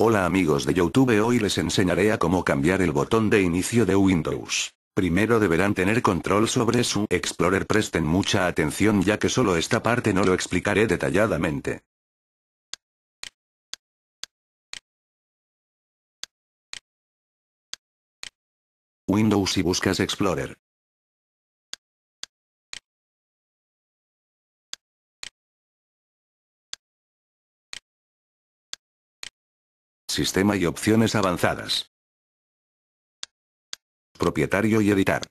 Hola amigos de YouTube hoy les enseñaré a cómo cambiar el botón de inicio de Windows. Primero deberán tener control sobre su Explorer presten mucha atención ya que solo esta parte no lo explicaré detalladamente. si buscas Explorer. Sistema y opciones avanzadas. Propietario y editar.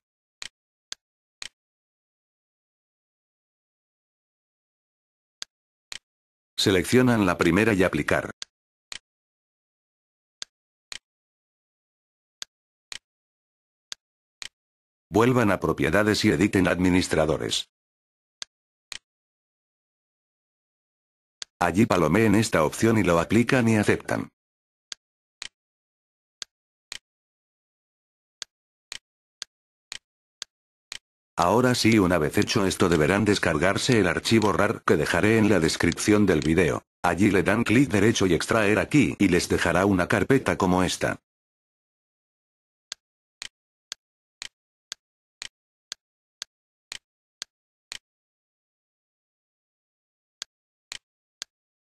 Seleccionan la primera y aplicar. Vuelvan a propiedades y editen administradores. Allí palomeen esta opción y lo aplican y aceptan. Ahora sí una vez hecho esto deberán descargarse el archivo RAR que dejaré en la descripción del video. Allí le dan clic derecho y extraer aquí y les dejará una carpeta como esta.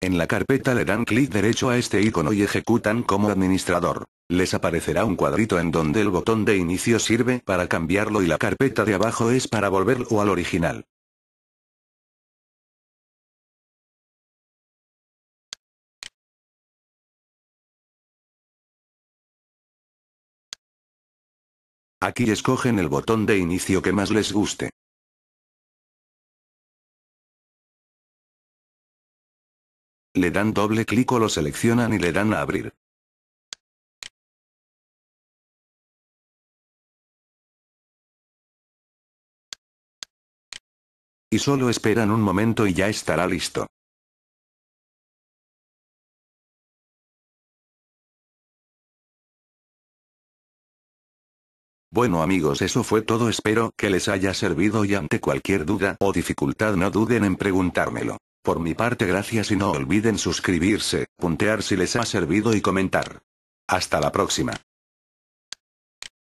En la carpeta le dan clic derecho a este icono y ejecutan como administrador. Les aparecerá un cuadrito en donde el botón de inicio sirve para cambiarlo y la carpeta de abajo es para volverlo al original. Aquí escogen el botón de inicio que más les guste. Le dan doble clic o lo seleccionan y le dan a abrir. Y solo esperan un momento y ya estará listo. Bueno amigos eso fue todo espero que les haya servido y ante cualquier duda o dificultad no duden en preguntármelo. Por mi parte gracias y no olviden suscribirse, puntear si les ha servido y comentar. Hasta la próxima.